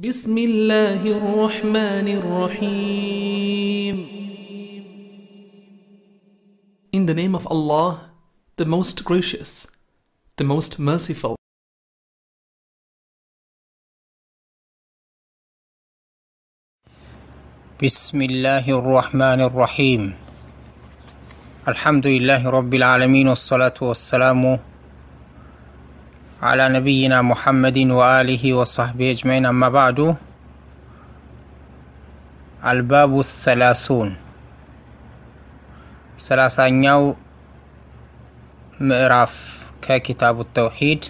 بسم الله الرحمن الرحيم In the name of Allah, the most gracious, the most merciful. بسم الله الرحمن الرحيم الحمد لله رب العالمين والصلاة والسلام على نبينا محمد وآله وصحبه أجمعين أما بعد الباب الثلاثون يو مئراف ككتاب التوحيد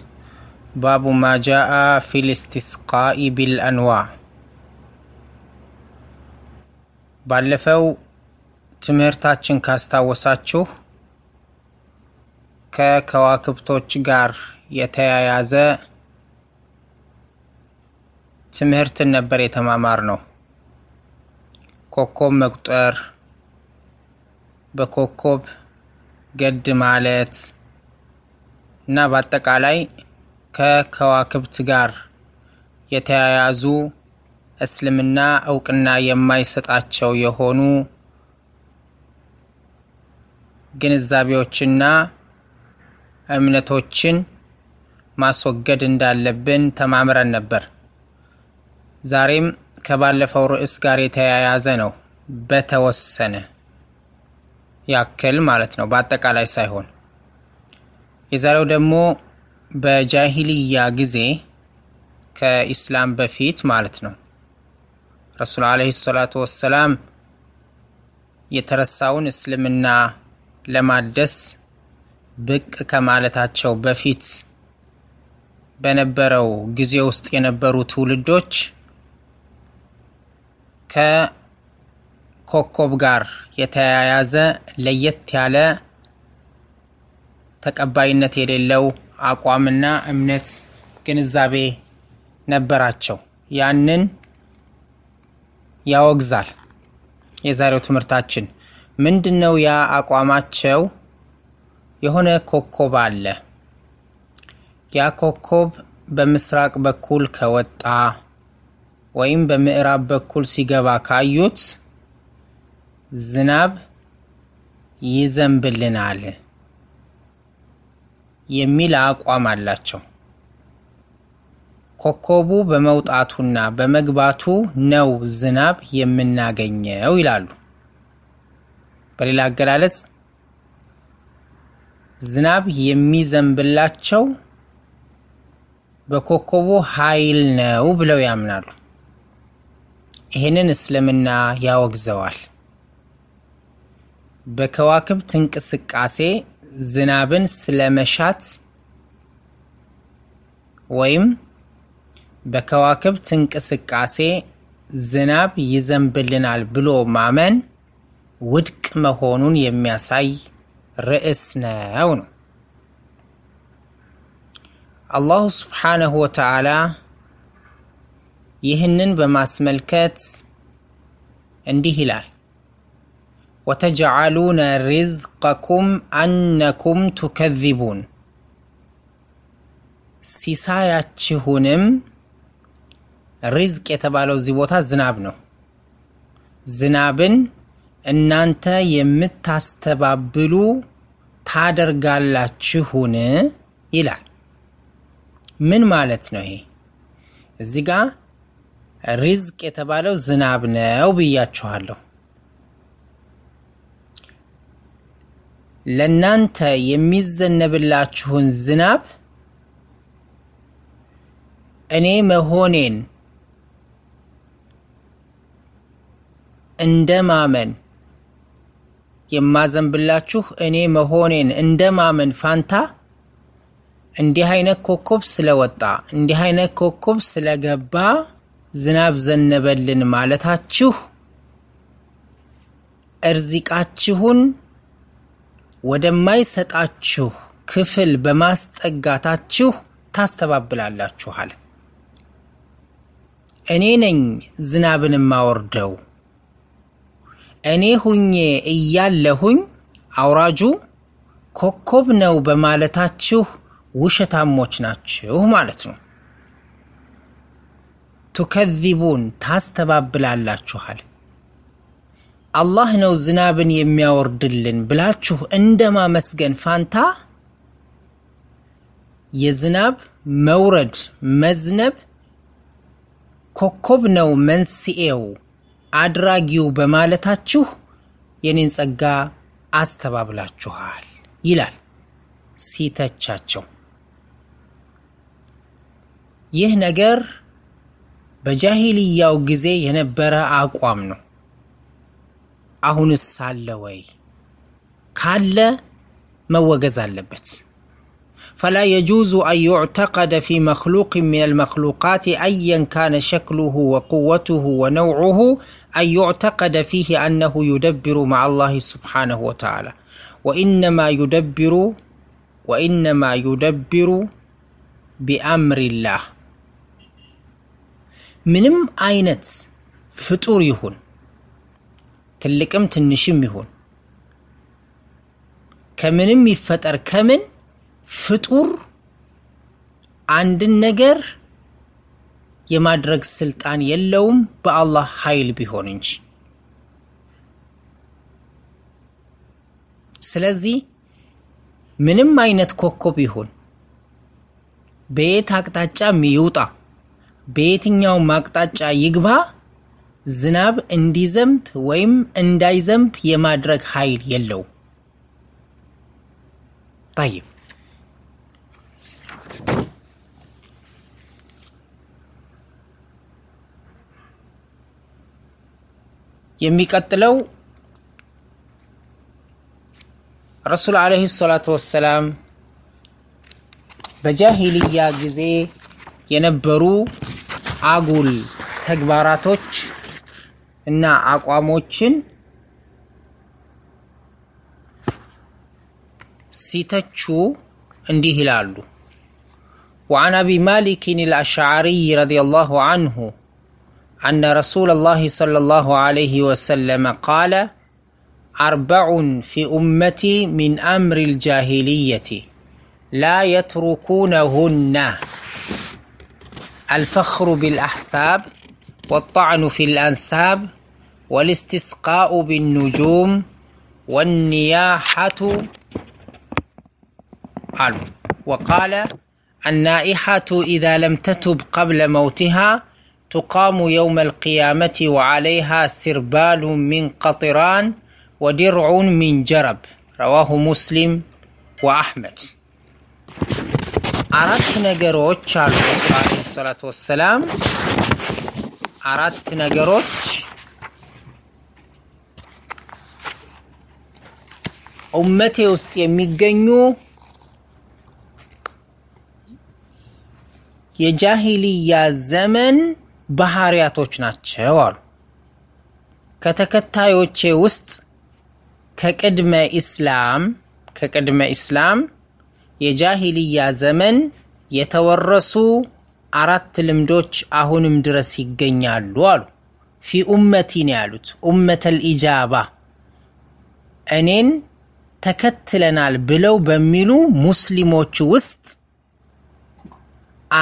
باب ما جاء في الاستسقاء بالأنواع ባለፈው ትምህርታችን ካስታወሳችሁ ከከዋክብቶች ጋር የተያያዘ ትምህርትን ነበር የተማማር ነው። ኮከብ መቁጠር፣ በኮከብ ገድ ማለት እና በአጠቃላይ ከከዋክብት ጋር የተያያዙ እስልምና እውቅና የማይሰጣቸው የሆኑ ግንዛቤዎችና እምነቶችን ማስወገድ እንዳለብን ተማምረን ነበር። ዛሬም ከባለፈው ርዕስ ጋር የተያያዘ ነው። በተወሰነ ያክል ማለት ነው፣ በአጠቃላይ ሳይሆን። የዛሬው ደግሞ በጃሂልያ ጊዜ ከኢስላም በፊት ማለት ነው ረሱል ዓለይሂ ሰላቱ ወሰላም የተረሳውን እስልምና ለማደስ ብቅ ከማለታቸው በፊት በነበረው ጊዜ ውስጥ የነበሩ ትውልዶች ከኮከብ ጋር የተያያዘ ለየት ያለ ተቀባይነት የሌለው አቋምና እምነት ግንዛቤ ነበራቸው። ያንን ያወግዛል። የዛሬው ትምህርታችን ምንድነው? ያ አቋማቸው የሆነ ኮከብ አለ ያ ኮከብ በምስራቅ በኩል ከወጣ ወይም በምዕራብ በኩል ሲገባ ካዩት ዝናብ ይዘንብልናል የሚል አቋም አላቸው። ኮከቡ በመውጣቱና በመግባቱ ነው ዝናብ የምናገኘው ይላሉ። በሌላ አገላለጽ ዝናብ የሚዘንብላቸው በኮከቡ ኃይል ነው ብለው ያምናሉ። ይህንን እስልምና ያወግዘዋል። በከዋክብት እንቅስቃሴ ዝናብን ስለመሻት ወይም በከዋክብት እንቅስቃሴ ዝናብ ይዘንብልናል ብሎ ማመን ውድቅ መሆኑን የሚያሳይ ርዕስ ነው ነው አላሁ ስብሓነሁ ወተዓላ ይህንን በማስመልከት እንዲህ ይላል፣ ወተጅዓሉነ ሪዝቀኩም አነኩም ቱከዚቡን፣ ሲሳያችሁንም ሪዝቅ የተባለው እዚህ ቦታ ዝናብ ነው። ዝናብን እናንተ የምታስተባብሉ ታደርጋላችሁን ይላል። ምን ማለት ነው? ይሄ እዚ ጋ ሪዝቅ የተባለው ዝናብ ነው ብያችኋለሁ። ለእናንተ የሚዘነብላችሁን ዝናብ እኔ መሆኔን ማመን የማዘንብላችሁ እኔ መሆኔን እንደ ማመን ፋንታ እንዲህ አይነት ኮከብ ስለወጣ እንዲህ አይነት ኮከብ ስለገባ ዝናብ ዘነበልን ማለታችሁ እርዚቃችሁን ወደማይሰጣችሁ ክፍል በማስጠጋታችሁ ታስተባብላላችኋል። እኔ ነኝ ዝናብን የማወርደው እኔ ሁኜ እያለሁኝ አውራጁ ኮከብ ነው በማለታችሁ ውሸታሞች ናችሁ ማለት ነው። ቱከዚቡን ታስተባብላላችኋል። አላህ ነው ዝናብን የሚያወርድልን ብላችሁ እንደማመስገን ፋንታ የዝናብ መውረድ መዝነብ ኮከብ ነው መንስኤው አድራጊው በማለታችሁ የኔን ጸጋ አስተባብላችኋል ይላል ሲተቻቸው። ይህ ነገር በጃሂልያው ጊዜ የነበረ አቋም ነው አሁንስ አለ ወይ ካለ መወገዝ አለበት فلا يجوز أن يعتقد في مخلوق من المخلوقات أيا كان شكله وقوته ونوعه أن يعتقد فيه أنه يدبر مع الله سبحانه وتعالى وإنما يدبر وإنما يدبر بأمر الله ምንም አይነት ፍጡር ይሁን ትልቅም ትንሽም ይሁን ከምንም ይፈጠር ከምን ፍጡር አንድን ነገር የማድረግ ስልጣን የለውም በአላህ ኃይል ቢሆን እንጂ። ስለዚህ ምንም አይነት ኮከብ ይሁን በየት አቅጣጫም ይውጣ በየትኛውም አቅጣጫ ይግባ ዝናብ እንዲዘንብ ወይም እንዳይዘንብ የማድረግ ኃይል የለው። طيب የሚቀጥለው ረሱል ዓለይሂ ሰላቱ ወሰላም በጃሂልያ ጊዜ የነበሩ አጉል ተግባራቶች እና አቋሞችን ሲተቹ እንዲህ ይላሉ። وعن أبي مالك الأشعري رضي الله عنه أن رسول الله صلى الله عليه وسلم قال أربع في أمتي من أمر الجاهلية لا يتركونهن الفخر بالأحساب والطعن في الأنساب والاستسقاء بالنجوم والنياحة وقال النائحة إذا لم تتب قبل موتها تقام يوم القيامة وعليها سربال من قطران ودرع من جرب رواه مسلم وأحمد አራት ነገሮች አሉ። ሰላቱ ወሰላም አራት ነገሮች ኡመቴ ውስጥ የሚገኙ የጃሂልያ ዘመን ባህሪያቶች ናቸው አሉ። ከተከታዮቼ ውስጥ ከቅድመ ኢስላም ከቅድመ ኢስላም የጃሂልያ ዘመን የተወረሱ አራት ልምዶች አሁንም ድረስ ይገኛሉ አሉ። ፊ ኡመቲን ያሉት ኡመተል ኢጃባ እኔን ተከትለናል ብለው በሚሉ ሙስሊሞች ውስጥ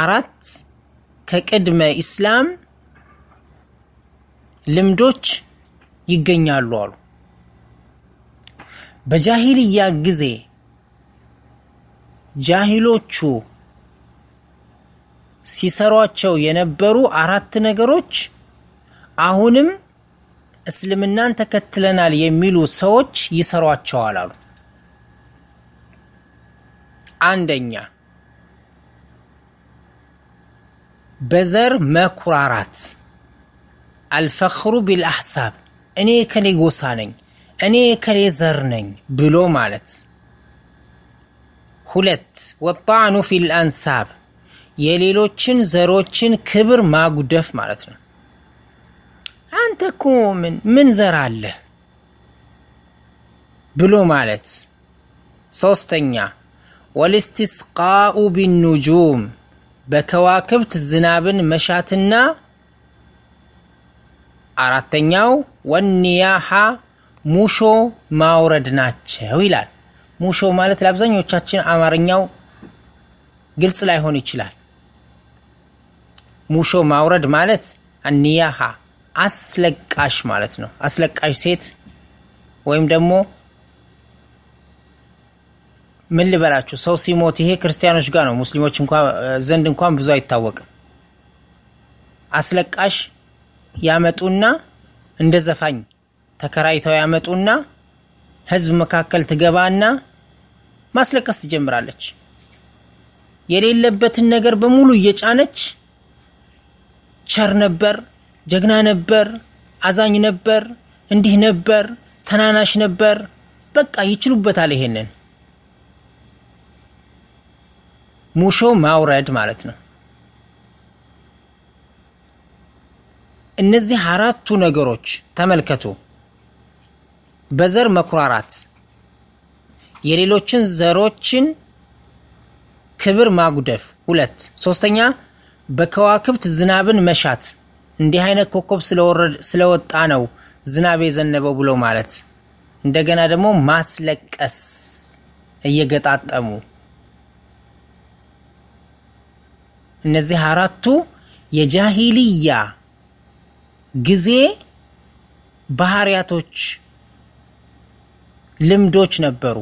አራት ከቅድመ ኢስላም ልምዶች ይገኛሉ አሉ። በጃሂልያ ጊዜ ጃሂሎቹ ሲሰሯቸው የነበሩ አራት ነገሮች አሁንም እስልምናን ተከትለናል የሚሉ ሰዎች ይሰሯቸዋል አሉ። አንደኛ በዘር መኩራራት፣ አልፈኽሩ ቢልአሕሳብ እኔ ከሌ ጎሳ ነኝ፣ እኔ ከሌ ዘር ነኝ ብሎ ማለት ሁለት ወጣኑ ፊል አንሳብ የሌሎችን ዘሮችን ክብር ማጉደፍ ማለት ነው። አንተ እኮ ምን ምን ዘር አለህ ብሎ ማለት። ሶስተኛ ወልስትስቃኡ ቢኑጁም በከዋክብት ዝናብን መሻትና አራተኛው ወኒያሃ ሙሾ ማውረድ ናቸው ይላል። ሙሾ ማለት ለአብዛኞቻችን አማርኛው ግልጽ ላይሆን ይችላል። ሙሾ ማውረድ ማለት አንያሃ አስለቃሽ ማለት ነው። አስለቃሽ ሴት ወይም ደግሞ ምን ልበላችሁ፣ ሰው ሲሞት ይሄ ክርስቲያኖች ጋር ነው፣ ሙስሊሞች ዘንድ እንኳን ብዙ አይታወቅም። አስለቃሽ ያመጡና እንደ ዘፋኝ ተከራይተው ያመጡና ህዝብ መካከል ትገባና ማስለቀስ ትጀምራለች። የሌለበትን ነገር በሙሉ እየጫነች ቸር ነበር፣ ጀግና ነበር፣ አዛኝ ነበር፣ እንዲህ ነበር፣ ተናናሽ ነበር። በቃ ይችሉበታል። ይሄንን ሙሾ ማውረድ ማለት ነው። እነዚህ አራቱ ነገሮች ተመልከቱ። በዘር መኩራራት የሌሎችን ዘሮችን ክብር ማጉደፍ። ሁለት ሶስተኛ በከዋክብት ዝናብን መሻት እንዲህ አይነት ኮከብ ስለወጣ ነው ዝናብ የዘነበው ብሎ ማለት። እንደገና ደግሞ ማስለቀስ እየገጣጠሙ እነዚህ አራቱ የጃሂልያ ጊዜ ባህሪያቶች ልምዶች ነበሩ።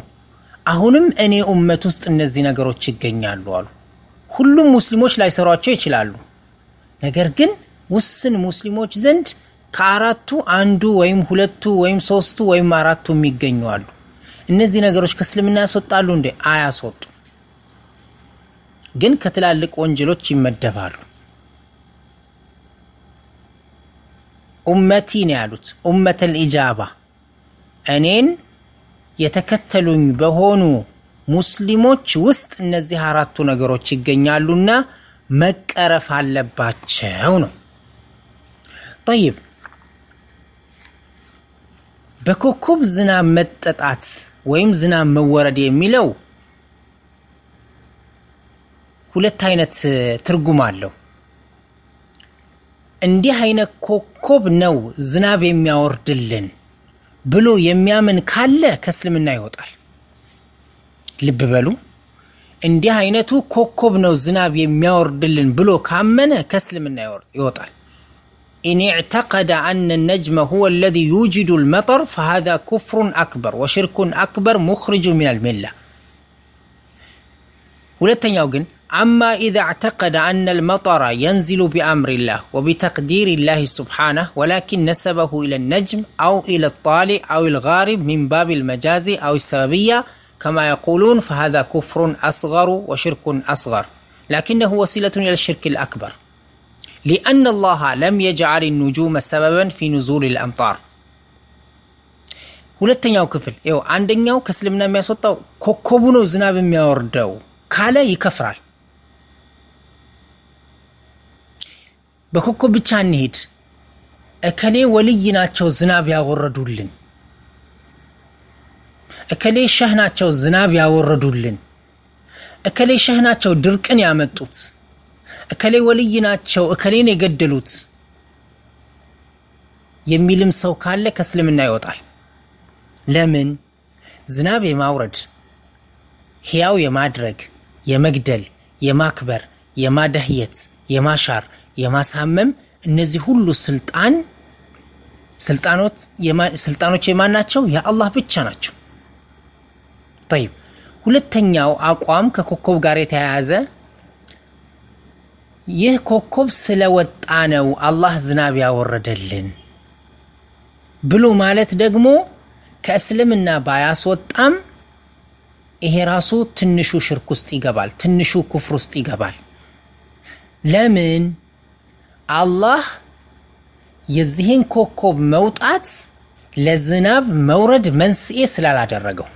አሁንም እኔ ኡመት ውስጥ እነዚህ ነገሮች ይገኛሉ አሉ። ሁሉም ሙስሊሞች ላይሰሯቸው ይችላሉ። ነገር ግን ውስን ሙስሊሞች ዘንድ ከአራቱ አንዱ ወይም ሁለቱ ወይም ሶስቱ ወይም አራቱ የሚገኙ አሉ። እነዚህ ነገሮች ከእስልምና ያስወጣሉ እንዴ? አያስወጡ፣ ግን ከትላልቅ ወንጀሎች ይመደባሉ። ኡመቲ ነው ያሉት። ኡመተል ኢጃባ እኔን የተከተሉኝ በሆኑ ሙስሊሞች ውስጥ እነዚህ አራቱ ነገሮች ይገኛሉና መቀረፍ አለባቸው ነው። ጠይብ በኮከብ ዝናብ መጠጣት ወይም ዝናብ መወረድ የሚለው ሁለት አይነት ትርጉም አለው። እንዲህ አይነት ኮከብ ነው ዝናብ የሚያወርድልን بلو ብሎ የሚያምን ካለ ከእስልምና ይወጣል ልብ በሉ እንዲህ አይነቱ ኮኮብ ነው ዝናብ የሚያወርድልን ብሎ ካመነ ከእስልምና ይወጣል إن اعتقد أن النجم هو الذي يوجد المطر فهذا كفر أكبر وشرك أكبر مخرج من الملة ولتن يوغن أما إذا اعتقد أن المطر ينزل بأمر الله وبتقدير الله سبحانه ولكن نسبه إلى النجم أو إلى الطالع أو الغارب من باب المجاز أو السببية كما يقولون فهذا كفر أصغر وشرك أصغر لكنه وسيلة إلى الشرك الأكبر لأن الله لم يجعل النجوم سببا في نزول الأمطار ሁለተኛው ክፍል ይኸው አንደኛው ከእስልምና የሚያስወጣው ኮከቡ ነው ዝናብ የሚያወርደው ካለ ይከፍራል በኮከብ ብቻ እንሄድ፣ እከሌ ወልይ ናቸው ዝናብ ያወረዱልን፣ እከሌ ሸህ ናቸው ዝናብ ያወረዱልን፣ እከሌ ሸህ ናቸው ድርቅን ያመጡት፣ እከሌ ወልይ ናቸው እከሌን የገደሉት የሚልም ሰው ካለ ከእስልምና ይወጣል። ለምን? ዝናብ የማውረድ ሕያው የማድረግ የመግደል የማክበር የማደህየት የማሻር የማሳመም እነዚህ ሁሉ ስልጣን ስልጣኖች የማን ናቸው? የአላህ ብቻ ናቸው። ጠይብ ሁለተኛው አቋም ከኮከብ ጋር የተያያዘ ይህ ኮከብ ስለወጣ ነው አላህ ዝናብ ያወረደልን ብሎ ማለት ደግሞ ከእስልምና ባያስወጣም ይሄ ራሱ ትንሹ ሽርክ ውስጥ ይገባል፣ ትንሹ ኩፍር ውስጥ ይገባል። ለምን አላህ የዚህን ኮከብ መውጣት ለዝናብ መውረድ መንስኤ ስላላደረገው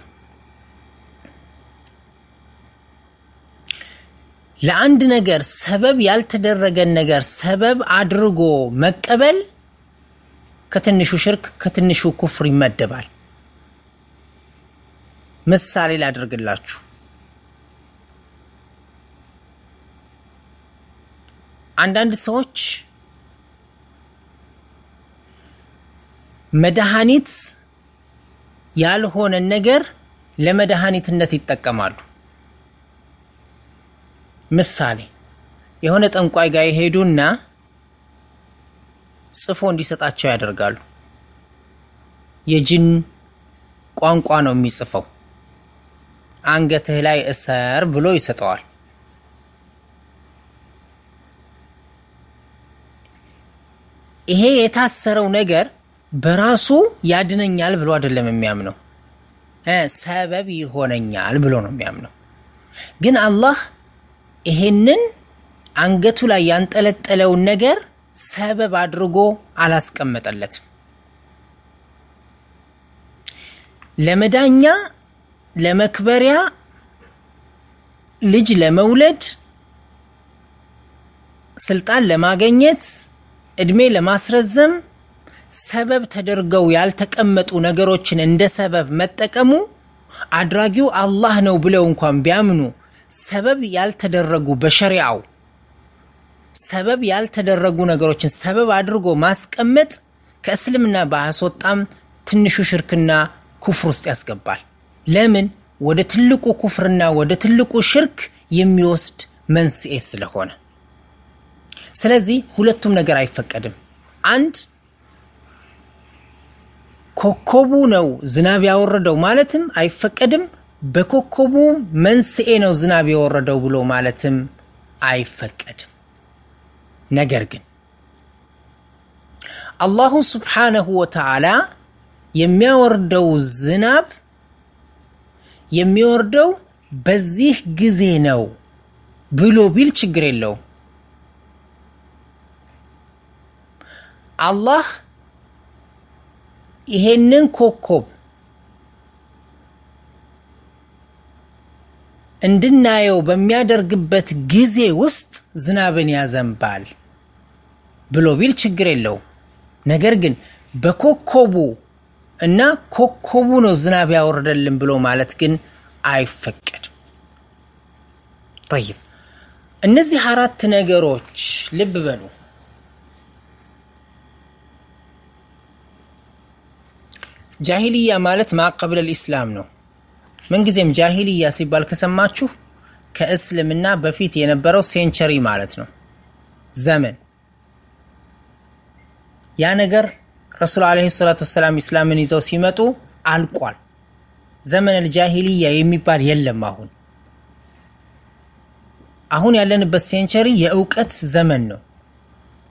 ለአንድ ነገር ሰበብ ያልተደረገን ነገር ሰበብ አድርጎ መቀበል ከትንሹ ሽርክ ከትንሹ ኩፍር ይመደባል። ምሳሌ ላድርግላችሁ። አንዳንድ ሰዎች መድኃኒት ያልሆነ ነገር ለመድኃኒትነት ይጠቀማሉ። ምሳሌ የሆነ ጠንቋይ ጋር ይሄዱና ጽፎ እንዲሰጣቸው ያደርጋሉ። የጅን ቋንቋ ነው የሚጽፈው። አንገትህ ላይ እሰር ብሎ ይሰጠዋል። ይሄ የታሰረው ነገር በራሱ ያድነኛል ብሎ አይደለም የሚያምነው፣ ሰበብ ይሆነኛል ብሎ ነው የሚያምነው። ግን አላህ ይሄንን አንገቱ ላይ ያንጠለጠለውን ነገር ሰበብ አድርጎ አላስቀመጠለትም። ለመዳኛ ለመክበሪያ ልጅ ለመውለድ ስልጣን ለማግኘት እድሜ ለማስረዘም ሰበብ ተደርገው ያልተቀመጡ ነገሮችን እንደ ሰበብ መጠቀሙ አድራጊው አላህ ነው ብለው እንኳን ቢያምኑ ሰበብ ያልተደረጉ በሸሪዓው ሰበብ ያልተደረጉ ነገሮችን ሰበብ አድርጎ ማስቀመጥ ከእስልምና ባያስወጣም ትንሹ ሽርክና ኩፍር ውስጥ ያስገባል። ለምን? ወደ ትልቁ ኩፍርና ወደ ትልቁ ሽርክ የሚወስድ መንስኤ ስለሆነ ስለዚህ ሁለቱም ነገር አይፈቀድም። አንድ ኮከቡ ነው ዝናብ ያወረደው ማለትም አይፈቀድም። በኮከቡ መንስኤ ነው ዝናብ የወረደው ብሎ ማለትም አይፈቀድም። ነገር ግን አላሁ ስብሓነሁ ወተዓላ የሚያወርደው ዝናብ የሚወርደው በዚህ ጊዜ ነው ብሎ ቢል ችግር የለውም። አላህ ይሄንን ኮከብ እንድናየው በሚያደርግበት ጊዜ ውስጥ ዝናብን ያዘንባል ብሎ ቢል ችግር የለው ነገር ግን በኮከቡ እና ኮከቡ ነው ዝናብ ያወርደልን ብሎ ማለት ግን አይፈቀድም። ጠይብ እነዚህ አራት ነገሮች ልብ በሉ። ጃሂልያ ማለት ማቀብል ኢስላም ነው። ምንጊዜም ጃሂልያ ሲባል ከሰማችሁ ከእስልምና በፊት የነበረው ሴንቸሪ ማለት ነው፣ ዘመን። ያ ነገር ረሱል ዓለይሂ ሰላቱ ወሰላም ኢስላምን ይዘው ሲመጡ አልቋል። ዘመን አልጃሂልያ የሚባል የለም። አሁን አሁን ያለንበት ሴንቸሪ የእውቀት ዘመን ነው።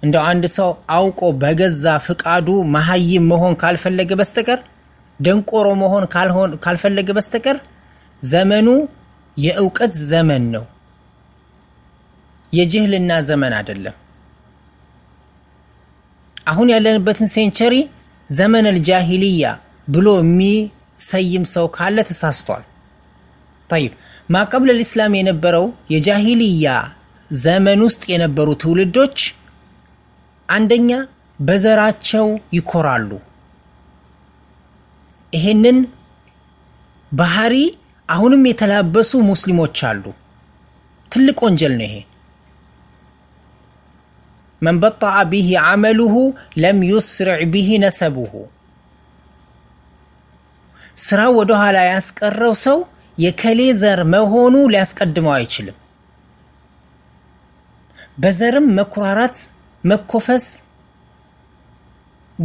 እንደው አንድ ሰው አውቆ በገዛ ፍቃዱ መሀይም መሆን ካልፈለገ በስተቀር ደንቆሮ መሆን ካልፈለገ በስተቀር ዘመኑ የእውቀት ዘመን ነው፣ የጅህልና ዘመን አይደለም። አሁን ያለንበትን ሴንቸሪ ዘመን ጃሂልያ ብሎ የሚሰይም ሰው ካለ ተሳስቷል። ጠይብ ማቀብለል ኢስላም የነበረው የጃሂልያ ዘመን ውስጥ የነበሩ ትውልዶች አንደኛ በዘራቸው ይኮራሉ። ይሄንን ባህሪ አሁንም የተላበሱ ሙስሊሞች አሉ። ትልቅ ወንጀል ነው ይሄ። መን በጣዐ ቢሂ ዐመሉሁ ለም ዩስርዕ ቢሂ ነሰቡሁ። ስራው ወደ ኋላ ያስቀረው ሰው የከሌ ዘር መሆኑ ሊያስቀድመው አይችልም። በዘርም መኩራራት፣ መኮፈስ፣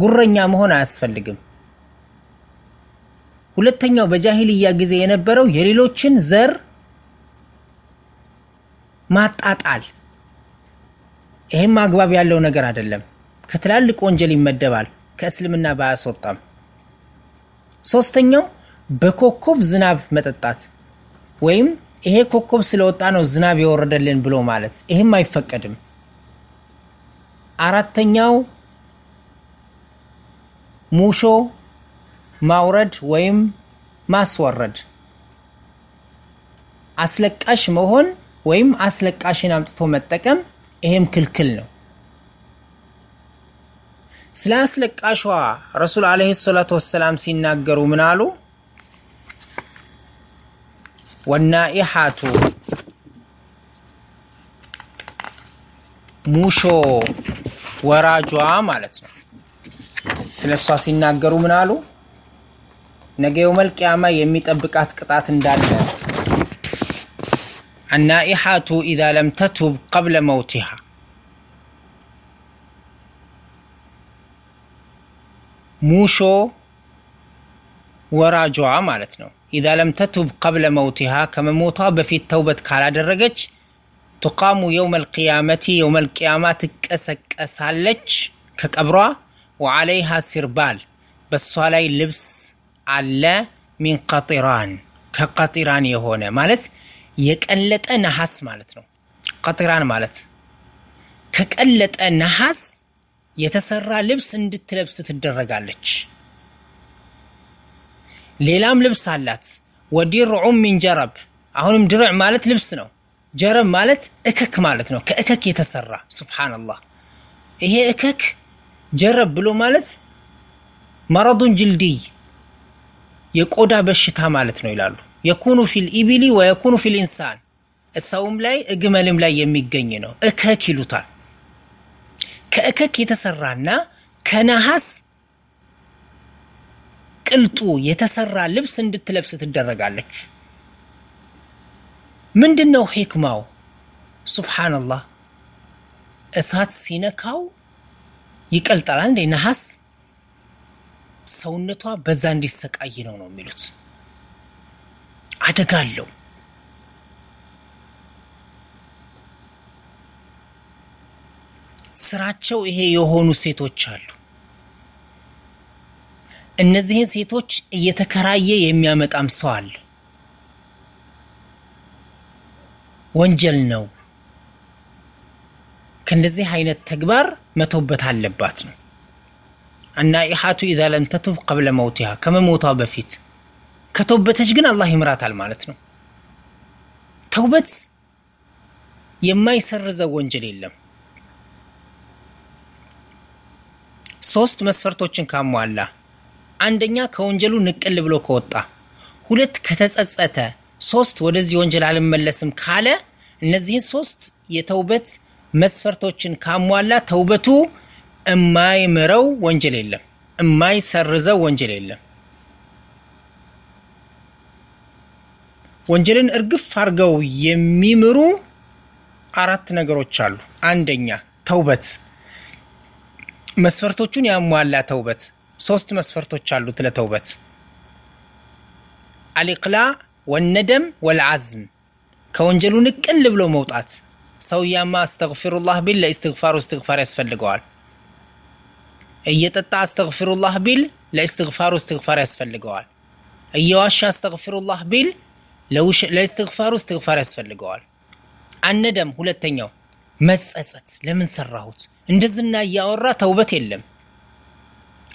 ጉረኛ መሆን አያስፈልግም። ሁለተኛው በጃሂልያ ጊዜ የነበረው የሌሎችን ዘር ማጣጣል። ይህም አግባብ ያለው ነገር አይደለም። ከትላልቅ ወንጀል ይመደባል፣ ከእስልምና ባያስወጣም። ሶስተኛው በኮከብ ዝናብ መጠጣት ወይም ይሄ ኮከብ ስለወጣ ነው ዝናብ የወረደልን ብሎ ማለት፣ ይህም አይፈቀድም። አራተኛው ሙሾ ማውረድ ወይም ማስወረድ፣ አስለቃሽ መሆን ወይም አስለቃሽን አምጥቶ መጠቀም፣ ይሄም ክልክል ነው። ስለ አስለቃሿ ረሱል አለይሂ ሰላቱ ወሰላም ሲናገሩ ምን አሉ? ወናኢሓቱ ሙሾ ወራጇ ማለት ነው። ስለ እሷ ሲናገሩ ምን አሉ? نجيو ملك أما يميت أبكات قطعة دالة النائحة إذا لم تتوب قبل موتها موشو وراجعة مالتنا إذا لم تتوب قبل موتها كما مطاب في التوبة كالا درقج تقام يوم القيامة يوم القيامة تكسك أسالج كك أبرا وعليها سربال بس علي لبس አለ ሚን ቀጢራን ከቀጢራን የሆነ ማለት የቀለጠ ነሐስ ማለት ነው። ቀጢራን ማለት ከቀለጠ ነሐስ የተሰራ ልብስ እንድትለብስ ትደረጋለች። ሌላም ልብስ አላት። ወዲርዑም ሚን ጀረብ፣ አሁንም ድርዕ ማለት ልብስ ነው። ጀረብ ማለት እከክ ማለት ነው። ከእከክ የተሰራ ሱብሓነላህ። ይሄ እከክ ጀረብ ብሎ ማለት መረዱን ጅልድይ የቆዳ በሽታ ማለት ነው ይላሉ። የኩኑ ፊል ኢቢሊ ወየኩኑ ፊል ኢንሳን ሰውም ላይ እግመልም ላይ የሚገኝ ነው። እከክ ይሉታል። ከእከክ የተሰራና ከነሐስ ቅልጡ የተሰራ ልብስ እንድትለብስ ትደረጋለች። ምንድን ነው ሂክማው? ሱብሓነላህ እሳት ሲነካው ይቀልጣል እንዴ ነሐስ ሰውነቷ በዛ እንዲሰቃይ ነው ነው የሚሉት። አደጋ አለው። ስራቸው ይሄ የሆኑ ሴቶች አሉ። እነዚህን ሴቶች እየተከራየ የሚያመጣም ሰው አለ። ወንጀል ነው። ከእንደዚህ አይነት ተግባር መተውበት አለባት ነው። አናኢሐቱ ኢዛ ለም ተቱብ ቀብለ መውቲሃ ከመሞቷ በፊት ከተውበተች ግን አላህ ይምራታል ማለት ነው። ተውበት የማይሰርዘው ወንጀል የለም። ሶስት መስፈርቶችን ካሟላ፣ አንደኛ ከወንጀሉ ንቅል ብሎ ከወጣ፣ ሁለት ከተጸጸተ፣ ሶስት ወደዚህ ወንጀል አልመለስም ካለ እነዚህን ሶስት የተውበት መስፈርቶችን ካሟላ ተውበቱ እማይምረው ወንጀል የለም፣ እማይሰርዘው ወንጀል የለም። ወንጀልን እርግፍ አድርገው የሚምሩ አራት ነገሮች አሉ። አንደኛ ተውበት፣ መስፈርቶቹን ያሟላ ተውበት። ሶስት መስፈርቶች አሉት ለተውበት አልቅላ ወነደም ወልዓዝም፣ ከወንጀሉ ንቅል ብሎ መውጣት። ሰውያማ አስተግፊሩላህ ቢል ለእስትግፋሩ እስትግፋር ያስፈልገዋል። እየጠጣ አስተግፊሩላህ ቢል ለእስትግፋሩ እስትግፋር ያስፈልገዋል። እየዋሻ አስተግፊሩላህ ቢል ለእስትግፋሩ እስትግፋር ያስፈልገዋል። አነደም ሁለተኛው መጸጸት፣ ለምን ሰራሁት እንደዝና እያወራ ተውበት የለም።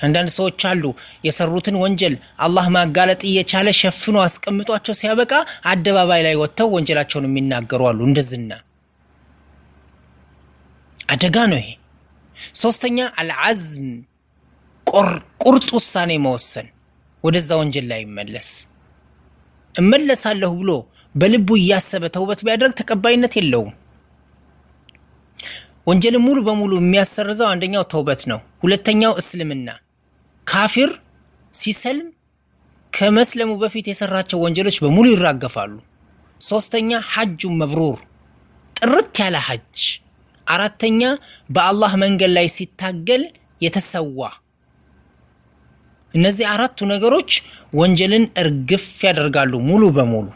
አንዳንድ ሰዎች አሉ የሰሩትን ወንጀል አላህ ማጋለጥ እየቻለ ሸፍኖ አስቀምጧቸው ሲያበቃ አደባባይ ላይ ወጥተው ወንጀላቸውን የሚናገሩ አሉ። እንደዝና አደጋ ነው ይሄ። ሶስተኛ አልዓዝም ቁርጥ ውሳኔ መወሰን ወደዛ ወንጀል ላይ ይመለስ እመለሳለሁ ብሎ በልቡ እያሰበ ተውበት ቢያደርግ ተቀባይነት የለውም። ወንጀል ሙሉ በሙሉ የሚያሰርዘው አንደኛው ተውበት ነው። ሁለተኛው እስልምና። ካፊር ሲሰልም ከመስለሙ በፊት የሰራቸው ወንጀሎች በሙሉ ይራገፋሉ። ሶስተኛ ሐጁ መብሩር ጥርት ያለ ሐጅ አራተኛ በአላህ መንገድ ላይ ሲታገል የተሰዋ። እነዚህ አራቱ ነገሮች ወንጀልን እርግፍ ያደርጋሉ ሙሉ በሙሉ።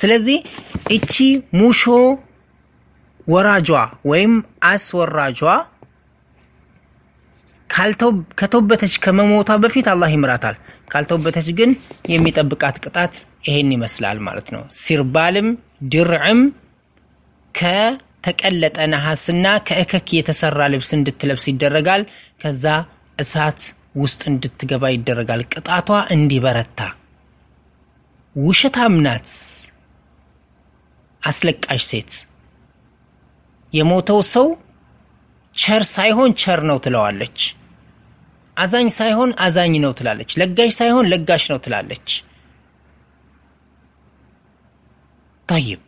ስለዚህ እቺ ሙሾ ወራጇ ወይም አስወራጇ ከተውበተች ከመሞቷ በፊት አላህ ይምራታል። ካልተውበተች ግን የሚጠብቃት ቅጣት ይሄን ይመስላል ማለት ነው። ሲርባልም ድርዕም ከተቀለጠ ነሐስና ከእከክ የተሰራ ልብስ እንድትለብስ ይደረጋል። ከዛ እሳት ውስጥ እንድትገባ ይደረጋል። ቅጣቷ እንዲበረታ። ውሸታም ናት አስለቃሽ ሴት የሞተው ሰው ቸር ሳይሆን ቸር ነው ትለዋለች። አዛኝ ሳይሆን አዛኝ ነው ትላለች። ለጋሽ ሳይሆን ለጋሽ ነው ትላለች። ጠይብ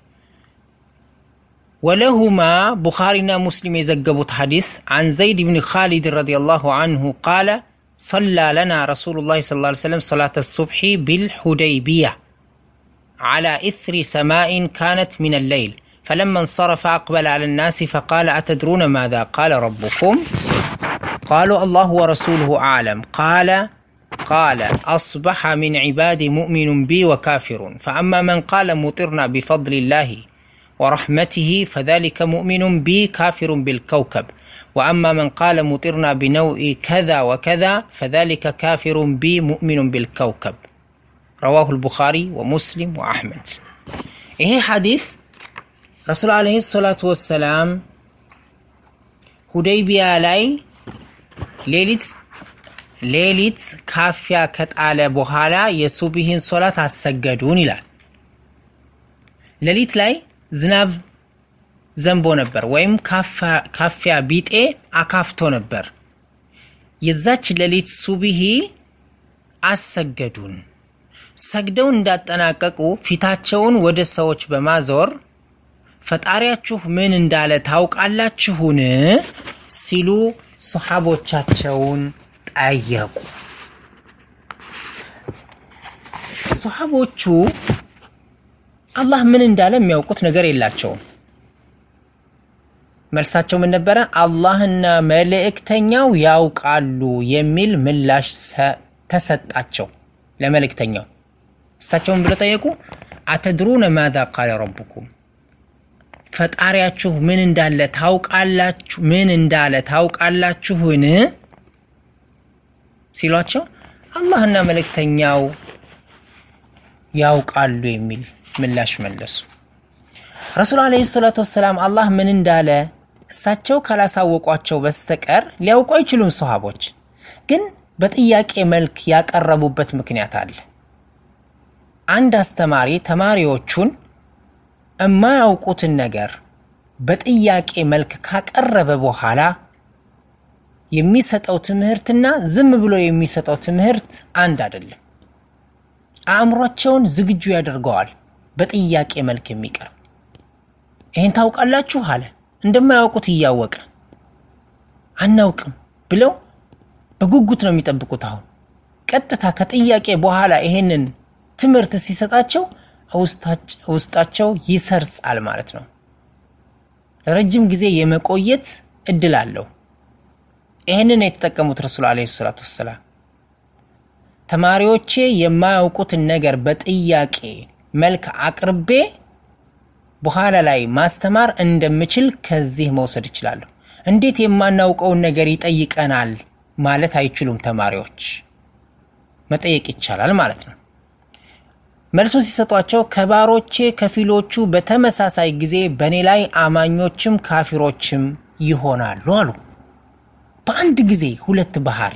ወለሁማ ቡኻሪና ሙስሊም የዘገቡት ሐዲስ አን ዘይድ ብን ኻሊድ ረዲየላሁ አንሁ ቃለ ሰላ ለና ረሱሉላሂ ሰለላሁ ዐለይሂ ወሰለም ሰላተ ሱብሒ ቢልሑደይቢያ ዓላ ኢትሪ ሰማኢን ካነት ሚነል ለይል فلما انصرف أقبل على الناس فقال أتدرون ماذا قال ربكم قالوا الله ورسوله أعلم قال قال أصبح من عبادي مؤمن بي وكافر فأما من قال مطرنا بفضل الله ورحمته فذلك مؤمن بي كافر بالكوكب وأما من قال مطرنا بنوء كذا وكذا فذلك كافر بي مؤمن بالكوكب رواه البخاري ومسلم وأحمد إيه حديث ረሱል አለይሂ ሰላቱ ወሰላም ሁደይቢያ ላይ ሌሊት ሌሊት ካፊያ ከጣለ በኋላ የሱብሂን ሶላት አሰገዱን ይላል። ሌሊት ላይ ዝናብ ዘንቦ ነበር፣ ወይም ካፊያ ቢጤ አካፍቶ ነበር። የዛች ሌሊት ሱብሂ አሰገዱን። ሰግደው እንዳጠናቀቁ ፊታቸውን ወደ ሰዎች በማዞር ፈጣሪያችሁ ምን እንዳለ ታውቃላችሁን? ሲሉ ሰሓቦቻቸውን ጠየቁ። ሰሓቦቹ አላህ ምን እንዳለ የሚያውቁት ነገር የላቸውም። መልሳቸው ምን ነበረ? አላህና መልእክተኛው ያውቃሉ የሚል ምላሽ ተሰጣቸው። ለመልእክተኛው እሳቸውን ብለው ጠየቁ። አተድሩነ ማዛ ቃለ ረቡኩም ፈጣሪያችሁ ምን እንዳለ ታውቃላችሁ ምን እንዳለ ታውቃላችሁን ሲሏቸው አላህና መልእክተኛው ያውቃሉ የሚል ምላሽ መለሱ። ረሱል አለይሂ ሰላቱ ወሰላም አላህ ምን እንዳለ እሳቸው ካላሳወቋቸው በስተቀር ሊያውቁ አይችሉም። ሰሃቦች ግን በጥያቄ መልክ ያቀረቡበት ምክንያት አለ። አንድ አስተማሪ ተማሪዎቹን የማያውቁትን ነገር በጥያቄ መልክ ካቀረበ በኋላ የሚሰጠው ትምህርትና ዝም ብሎ የሚሰጠው ትምህርት አንድ አይደለም። አእምሯቸውን ዝግጁ ያደርገዋል። በጥያቄ መልክ የሚቀርብ ይህን ታውቃላችሁ አለ። እንደማያውቁት እያወቀ አናውቅም ብለው በጉጉት ነው የሚጠብቁት። አሁን ቀጥታ ከጥያቄ በኋላ ይሄንን ትምህርት ሲሰጣቸው ውስጣቸው ይሰርጻል ማለት ነው። ለረጅም ጊዜ የመቆየት እድል አለው። ይህንን የተጠቀሙት ረሱል ዓለይሂ ሰላቱ ወሰላም ተማሪዎቼ የማያውቁትን ነገር በጥያቄ መልክ አቅርቤ በኋላ ላይ ማስተማር እንደምችል ከዚህ መውሰድ እችላለሁ። እንዴት የማናውቀውን ነገር ይጠይቀናል ማለት አይችሉም ተማሪዎች። መጠየቅ ይቻላል ማለት ነው። መልሱን ሲሰጧቸው ከባሮቼ ከፊሎቹ በተመሳሳይ ጊዜ በእኔ ላይ አማኞችም ካፊሮችም ይሆናሉ አሉ። በአንድ ጊዜ ሁለት ባህሪ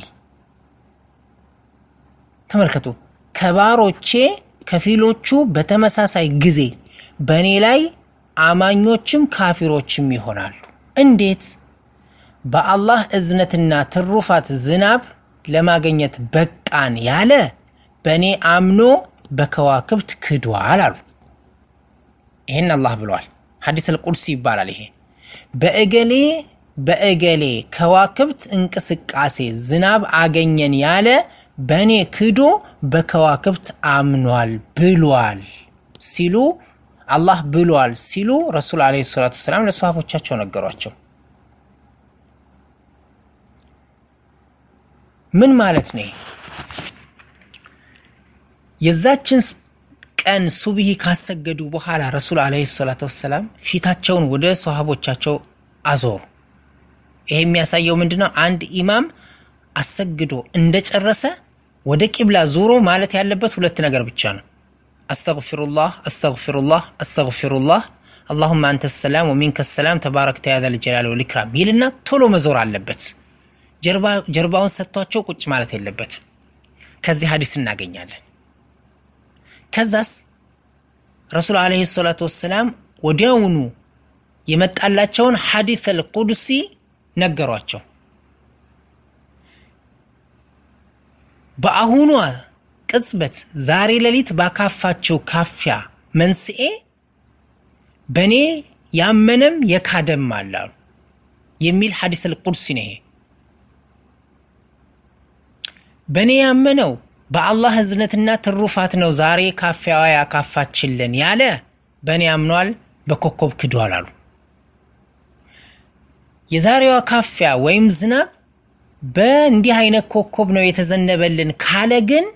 ተመልከቱ። ከባሮቼ ከፊሎቹ በተመሳሳይ ጊዜ በእኔ ላይ አማኞችም ካፊሮችም ይሆናሉ። እንዴት? በአላህ እዝነትና ትሩፋት ዝናብ ለማግኘት በቃን ያለ በእኔ አምኖ በከዋክብት ክዷል አሉ። ይህን አላህ ብሏል። ሐዲስ አልቁድሲ ይባላል። ይሄ በእገሌ በእገሌ ከዋክብት እንቅስቃሴ ዝናብ አገኘን ያለ በእኔ ክዶ በከዋክብት አምኗል ብሏል ሲሉ አላህ ብሏል ሲሉ ረሱል ዓለይሂ ሰላቱ ወሰላም ለሰሃቦቻቸው ነገሯቸው። ምን ማለት ነው? የዛችን ቀን ሱብሂ ካሰገዱ በኋላ ረሱል አለ ሰላት ወሰላም ፊታቸውን ወደ ሰሃቦቻቸው አዞሩ። ይሄ የሚያሳየው ምንድነው? አንድ ኢማም አሰግዶ እንደጨረሰ ወደ ቂብላ ዞሮ ማለት ያለበት ሁለት ነገር ብቻ ነው። አስተግፊሩላህ አስተግፊሩላህ አስተግፊሩላህ አላሁመ አንተ ሰላም ወሚንከ ሰላም ተባረክተ ያ ዘል ጀላሊ ይልና ቶሎ መዞር አለበት። ጀርባውን ሰጥቷቸው ቁጭ ማለት የለበት። ከዚህ ሀዲስ እናገኛለን። ከዛስ ረሱል ዓለይሂ ሰላቱ ወሰላም ወዲያውኑ የመጣላቸውን ሐዲስ አልቁዱሲ ነገሯቸው። በአሁኗ ቅጽበት ዛሬ ሌሊት ባካፋቸው ካፊያ መንስኤ በእኔ ያመነም የካደም አላሉ የሚል ሐዲስ አልቁዱሲ ነው። ይሄ በእኔ ያመነው በአላህ ህዝነትና ትሩፋት ነው ዛሬ ካፊያዋ ያካፋችልን ያለ በእኔ አምኗል፣ በኮከብ ክዷል አሉ። የዛሬዋ ካፊያ ወይም ዝናብ በእንዲህ አይነት ኮከብ ነው የተዘነበልን ካለ ግን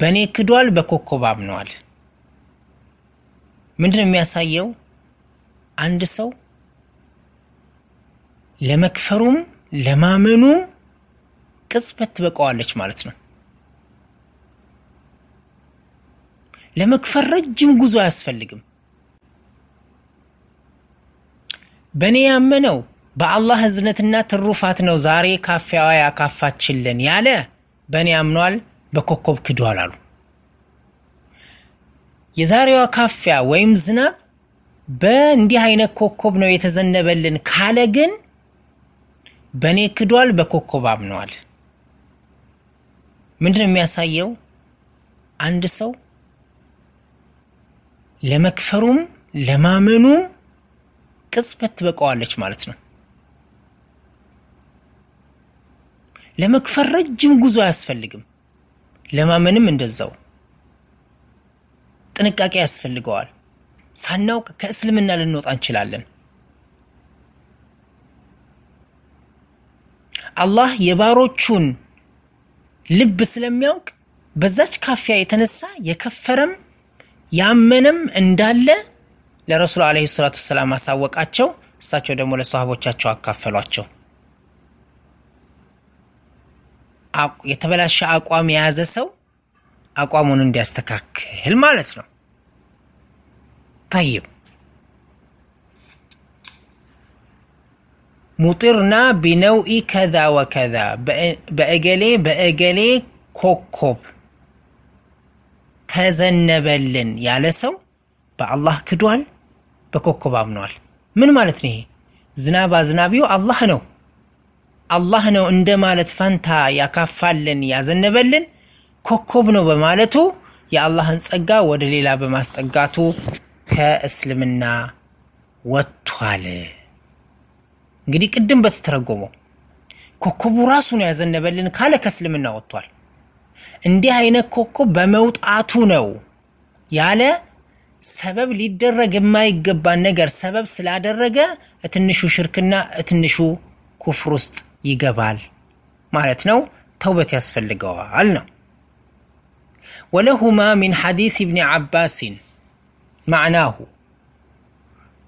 በእኔ ክዷል፣ በኮከብ አምኗል። ምንድን ነው የሚያሳየው? አንድ ሰው ለመክፈሩም ለማመኑም ቅጽበት ትበቃዋለች ማለት ነው። ለመክፈር ረጅም ጉዞ አያስፈልግም። በእኔ ያመነው በአላህ እዝነትና ትሩፋት ነው ዛሬ ካፊያዋ ያካፋችልን ያለ በእኔ አምኗል፣ በኮከብ ክዷል አሉ። የዛሬዋ ካፊያ ወይም ዝናብ በእንዲህ አይነት ኮከብ ነው የተዘነበልን ካለ ግን በእኔ ክዷል፣ በኮከብ አምኗል። ምንድን ነው የሚያሳየው? አንድ ሰው ለመክፈሩም ለማመኑም ቅጽበት ትበቀዋለች ማለት ነው። ለመክፈር ረጅም ጉዞ አያስፈልግም። ለማመንም እንደዛው ጥንቃቄ ያስፈልገዋል። ሳናውቅ ከእስልምና ልንወጣ እንችላለን። አላህ የባሮቹን ልብ ስለሚያውቅ በዛች ካፊያ የተነሳ የከፈረም ያመነም እንዳለ ለረሱሉ አለይሂ ሰላቱ ሰላም አሳወቃቸው። እሳቸው ደግሞ ለሰሃቦቻቸው አካፈሏቸው። የተበላሸ አቋም የያዘ ሰው አቋሙን እንዲያስተካክል ማለት ነው። ጠይብ ሙጢርና ቢነውኢ ከዛ ወከዛ በእገሌ በእገሌ ኮኮብ ተዘነበልን ያለ ሰው በአላህ ክዷል፣ በኮከብ አምኗል። ምን ማለት ነው ይሄ? ዝናብ አዝናቢው አላህ ነው አላህ ነው እንደ ማለት ፋንታ ያካፋልን ያዘነበልን ኮከብ ነው በማለቱ የአላህን ጸጋ ወደ ሌላ በማስጠጋቱ ከእስልምና ወጥቷል። እንግዲህ ቅድም በተተረጎመው ኮከቡ ራሱ ነው ያዘነበልን ካለ ከእስልምና ወጥቷል። እንዲህ አይነት ኮከብ በመውጣቱ ነው ያለ ሰበብ ሊደረግ የማይገባን ነገር ሰበብ ስላደረገ እትንሹ ሽርክና እትንሹ ኩፍር ውስጥ ይገባል ማለት ነው። ተውበት ያስፈልገዋል ነው። ወለሁማ ሚን ሐዲስ ኢብኒ ዓባሲን ማዕናሁ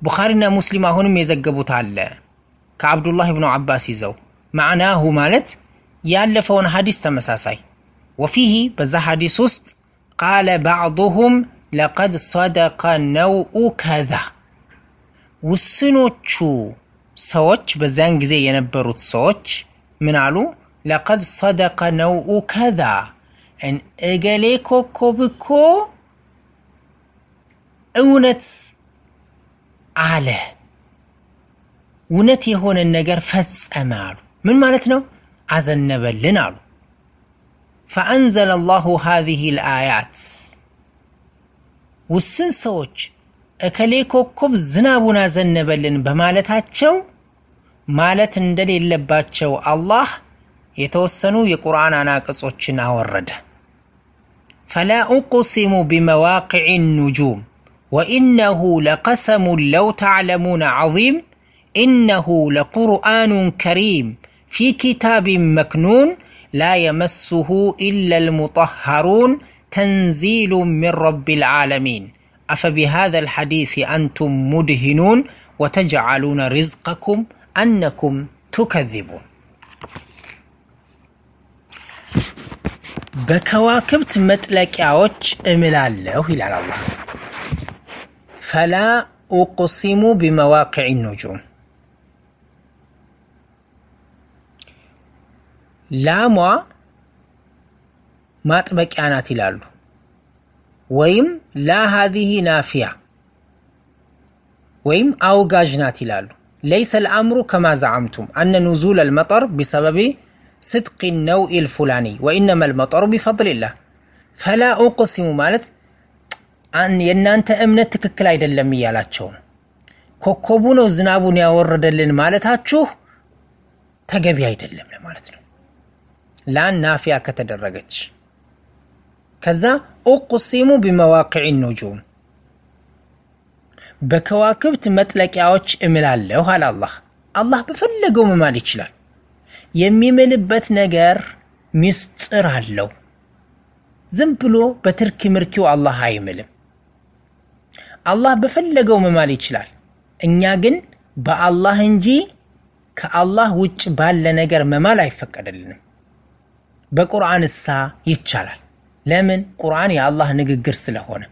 ቡኻሪና ሙስሊም አሁንም የዘገቡት አለ ከአብዱላህ ብኑ ዓባስ ይዘው ማዕናሁ ማለት ያለፈውን ሐዲስ ተመሳሳይ وفيه بزهد سست قال بعضهم لقد صدق نوء كذا وسنوچو سوچ بزنگزي ينبرو من منالو لقد صدق نوء كذا ان اگليكو كوبكو اونت على ونتي هون النجر فز امال من مالتنا عز النبل لنالو فأنزل الله هذه الآيات وسن سوچ أكليكو كوب زنابنا زنبلن بمالتات شو مالت اندلي اللبات شو الله يتوسنو يقرآن ناقص وچنا ورد فلا أقسم بمواقع النجوم وإنه لقسم لو تعلمون عظيم إنه لقرآن كريم في كتاب مكنون لا يمسه إلا المطهرون تنزيل من رب العالمين أفبهذا الحديث أنتم مدهنون وتجعلون رزقكم أنكم تكذبون أوتش إملا الله إلى الله فلا أقسم بمواقع النجوم ላሟ ማጥበቂያ ናት ይላሉ። ወይም ላ ሀዚህ ናፊያ ወይም አውጋዥ ናት ይላሉ። ለይሰ ልአምሩ ከማ ዘዓምቱም አነ ኑዙል አልመጠር ቢሰበቢ ስድቅ ነውኢ ልፉላኒ ወኢነማ ልመጠሩ ቢፈድልላህ ፈላ ኡቅሲሙ ማለት የእናንተ እምነት ትክክል አይደለም እያላቸው ነው። ኮከቡ ነው ዝናቡን ያወረደልን ማለታችሁ ተገቢ አይደለም ለማለት ነው። ላን ናፊያ ከተደረገች ከዛ ኡቁሲሙ ቢመዋቅዕ ኑጁም በከዋክብት መጥለቂያዎች እምላለሁ አለ አላህ። አላህ በፈለገው መማል ይችላል። የሚምልበት ነገር ሚስጥር አለው። ዝም ብሎ በትርኪ ምርኪው አላህ አይምልም። አላህ በፈለገው መማል ይችላል። እኛ ግን በአላህ እንጂ ከአላህ ውጭ ባለ ነገር መማል አይፈቀደልንም። በቁርአንሳ ይቻላል። ለምን? ቁርአን የአላህ ንግግር ስለሆነ።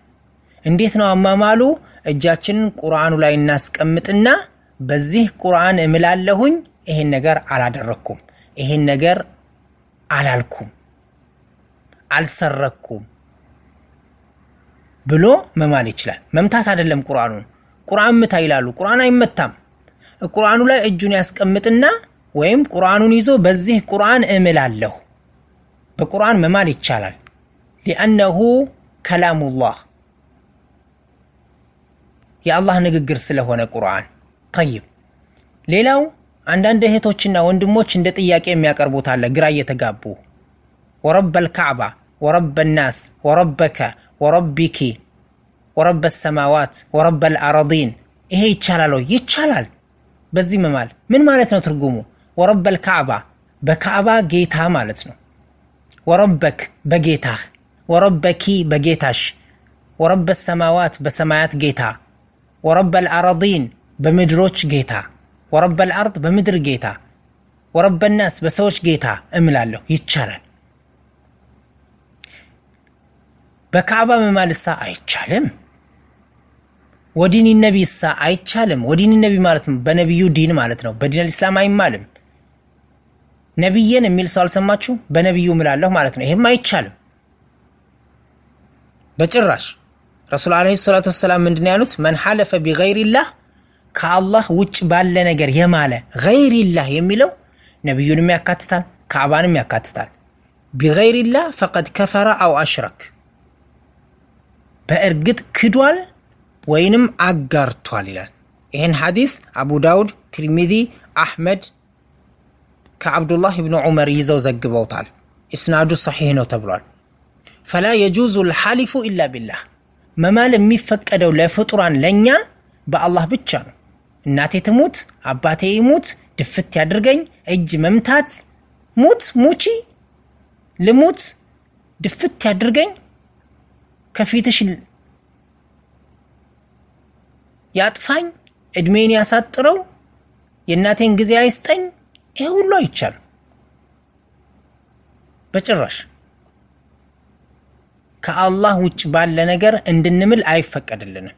እንዴት ነው አማማሉ? እጃችንን ቁርአኑ ላይ እናስቀምጥና በዚህ ቁርአን እምላለሁኝ፣ ይሄን ነገር አላደረኩም፣ ይሄን ነገር አላልኩም፣ አልሰረኩም ብሎ መማል ይችላል። መምታት አይደለም ቁርአኑን። ቁርአን ምታ ይላሉ። ቁርአን አይመታም። ቁርአኑ ላይ እጁን ያስቀምጥና ወይም ቁርአኑን ይዞ በዚህ ቁርአን እምላለሁ በቁርአን መማል ይቻላል። ሊአነሁ ከላሙላህ የአላህ ንግግር ስለሆነ ቁርአን። ጠይብ ሌላው አንዳንድ እህቶችና ወንድሞች እንደ ጥያቄ የሚያቀርቡት አለ ግራ እየተጋቡ ወረበ ልካዕባ ወረበ ናስ ወረበከ ወረቢኪ ወረበ ሰማዋት ወረበ ልአረዲን ይሄ ይቻላል ወይ? ይቻላል። በዚህ መማል ምን ማለት ነው? ትርጉሙ ወረበ ልካዕባ በካዕባ ጌታ ማለት ነው። ወረበክ በጌታህ ወረበኪ በጌታሽ ወረበ ሰማዋት በሰማያት ጌታ ወረበ ልአረዲን በምድሮች ጌታ ወረበ ልአርድ በምድር ጌታ ወረበ ናስ በሰዎች ጌታ እምላለሁ ይቻላል። በካዕባ መማልሳ አይቻልም። ወዲኒ ነቢይሳ አይቻልም። ወዲኒ ነቢ ማለት በነቢዩ ዲን ማለት ነው። በዲን አልኢስላም አይማልም። ነቢየን የሚል ሰው አልሰማችሁ? በነቢዩ ምላለሁ ማለት ነው። ይሄም አይቻልም በጭራሽ። ረሱል ዓለይሂ ሰላቱ ወሰላም ምንድን ያሉት? መን ሐለፈ ቢገይሪላህ ከአላህ ውጭ ባለ ነገር የማለ ገይሪላህ የሚለው ነቢዩንም ያካትታል፣ ካዕባንም ያካትታል። ቢገይሪላህ ፈቀድ ከፈረ አው አሽረክ በእርግጥ ክዷል ወይንም አጋርቷል ይላል። ይህን ሐዲስ አቡ ዳውድ፣ ትርሚዚ፣ አሕመድ كعبد الله بن عمر يزو زقبو طال اسناد صحيح نو تبرال فلا يجوز الحلف إلا بالله مما لم يفك أدو لفطران لنيا با الله بتشان ناتي تموت عباتي يموت دفت يادرغن اج ممتات موت موتي لموت دفت يادرغن كفيتش ال... يا ادميني اسطرو يناتين غزي ايستين ይሄ ሁሉ አይቻልም በጭራሽ ከአላህ ውጭ ባለ ነገር እንድንምል አይፈቀድልንም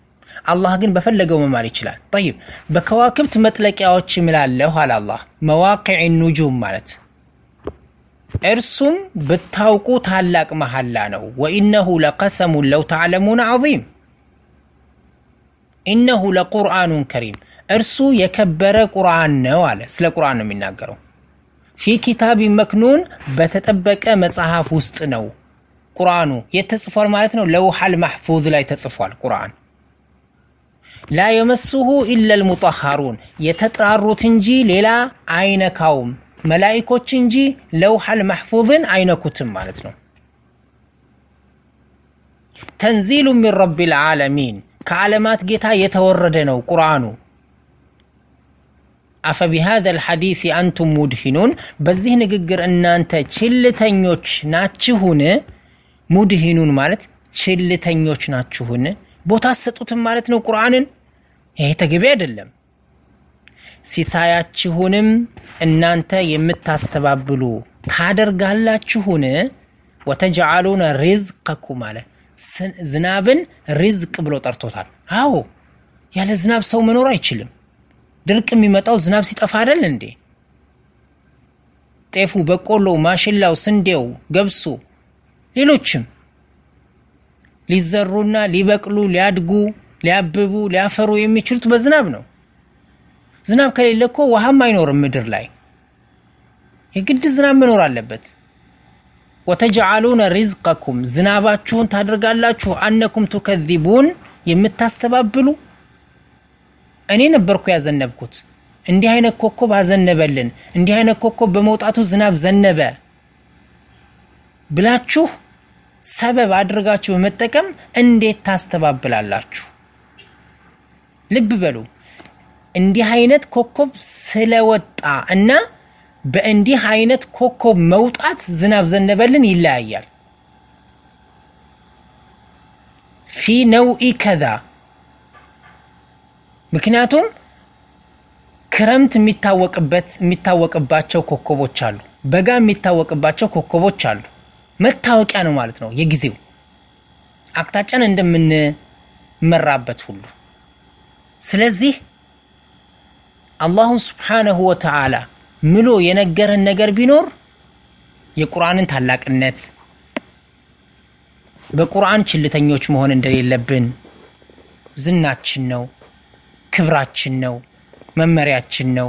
አላህ ግን በፈለገው መማል ይችላል ጠይብ በከዋክብት መጥለቂያዎች እምላለሁ አለ አላህ መዋቅዕ ኑጁም ማለት እርሱም ብታውቁ ታላቅ መሐላ ነው ወኢነሁ ለቀሰሙን ለው ተዕለሙን ዐዚም ኢነሁ ለቁርአኑን ከሪም እርሱ የከበረ ቁርአን ነው አለ። ስለ ቁርአን ነው የሚናገረው። ፊ ኪታቢ መክኑን በተጠበቀ መጽሐፍ ውስጥ ነው። ቁርአኑ የተጽፏል ማለት ነው? ለውሃል ማህፉዝ ላይ ተጽፏል። ቁርአን ላ የመስሁ ኢለል ልሙጠሃሩን የተጠራሩት እንጂ ሌላ አይነካውም፣ መላይኮች እንጂ ለውሃል ማህፉዝን አይነኩትም ማለት ነው። ተንዚሉ ሚን ረቢ ልዓለሚን ከዓለማት ጌታ የተወረደ ነው ቁርአኑ አፈቢሃዘ ልሐዲስ አንቱም ሙድሂኑን፣ በዚህ ንግግር እናንተ ችልተኞች ናችሁን? ሙድሂኑን ማለት ችልተኞች ናችሁን? ቦታ አሰጡትም ማለት ነው ቁርአንን። ይሄ ተገቢ አይደለም። ሲሳያችሁንም እናንተ የምታስተባብሉ ታደርጋላችሁን? ወተጅዓሉነ ሪዝቀኩም አለ። ዝናብን ሪዝቅ ብሎ ጠርቶታል። አዎ ያለ ዝናብ ሰው መኖር አይችልም። ድርቅ የሚመጣው ዝናብ ሲጠፋ አይደል እንዴ? ጤፉ፣ በቆሎ ማሽላው፣ ስንዴው፣ ገብሱ፣ ሌሎችም ሊዘሩና ሊበቅሉ ሊያድጉ ሊያብቡ ሊያፈሩ የሚችሉት በዝናብ ነው። ዝናብ ከሌለ እኮ ውሃም አይኖርም ምድር ላይ። የግድ ዝናብ መኖር አለበት። ወተጅዓሉነ ሪዝቀኩም ዝናባችሁን ታደርጋላችሁ አነኩም ቱከዚቡን የምታስተባብሉ እኔ ነበርኩ ያዘነብኩት። እንዲህ አይነት ኮከብ አዘነበልን፣ እንዲህ አይነት ኮከብ በመውጣቱ ዝናብ ዘነበ ብላችሁ ሰበብ አድርጋችሁ በመጠቀም እንዴት ታስተባብላላችሁ? ልብ በሉ። እንዲህ አይነት ኮከብ ስለወጣ እና በእንዲህ አይነት ኮከብ መውጣት ዝናብ ዘነበልን ይለያያል። ፊ ነውኢ ከዛ ምክንያቱም ክረምት የሚታወቅበት የሚታወቅባቸው ኮከቦች አሉ። በጋ የሚታወቅባቸው ኮከቦች አሉ። መታወቂያ ነው ማለት ነው የጊዜው አቅጣጫን እንደምንመራበት ሁሉ። ስለዚህ አላሁ ስብሓነሁ ወተዓላ ምሎ የነገረን ነገር ቢኖር የቁርአንን ታላቅነት፣ በቁርአን ችልተኞች መሆን እንደሌለብን ዝናችን ነው። ክብራችን ነው፣ መመሪያችን ነው።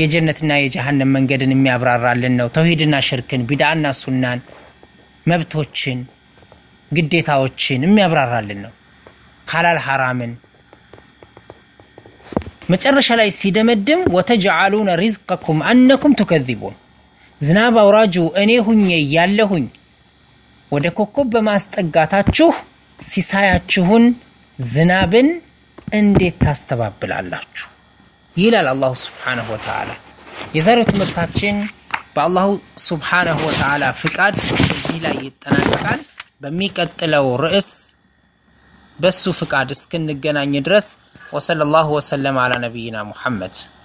የጀነትና የጀሃነም መንገድን የሚያብራራልን ነው። ተውሂድና ሽርክን፣ ቢድአና ሱናን፣ መብቶችን፣ ግዴታዎችን የሚያብራራልን ነው። ሐላል ሐራምን መጨረሻ ላይ ሲደመድም ወተጅዓሉነ ሪዝቀኩም አነኩም ቱከዚቡን ዝናብ አውራጁ እኔ ሁኜ ያለሁኝ ወደ ኮከብ በማስጠጋታችሁ ሲሳያችሁን ዝናብን እንዴት ታስተባብላላችሁ? ይላል አላሁ ስብሓነሁ ወተዓላ። የዛሬው ትምህርታችን በአላሁ ስብሓነሁ ወተዓላ ፍቃድ እዚህ ላይ ይጠናቀቃል። በሚቀጥለው ርዕስ በሱ ፍቃድ እስክንገናኝ ድረስ ወሰለላሁ ወሰለም አላ ነቢይና ሙሐመድ